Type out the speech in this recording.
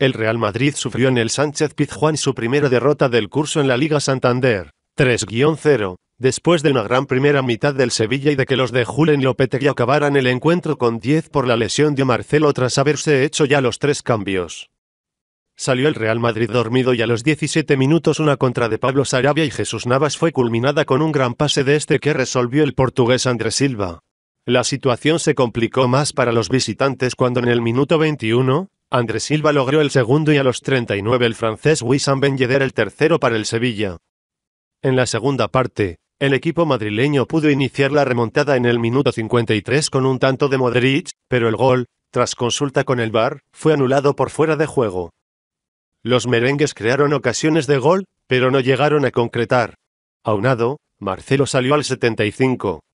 El Real Madrid sufrió en el Sánchez Pizjuán su primera derrota del curso en la Liga Santander, 3-0, después de una gran primera mitad del Sevilla y de que los de Julen Lopetegui acabaran el encuentro con 10 por la lesión de Marcelo tras haberse hecho ya los tres cambios. Salió el Real Madrid dormido y a los 17 minutos una contra de Pablo Sarabia y Jesús Navas fue culminada con un gran pase de este que resolvió el portugués Andrés Silva. La situación se complicó más para los visitantes cuando en el minuto 21, Andrés Silva logró el segundo y a los 39 el francés Wissam Ben el tercero para el Sevilla. En la segunda parte, el equipo madrileño pudo iniciar la remontada en el minuto 53 con un tanto de Modric, pero el gol, tras consulta con el VAR, fue anulado por fuera de juego. Los merengues crearon ocasiones de gol, pero no llegaron a concretar. Aunado, Marcelo salió al 75,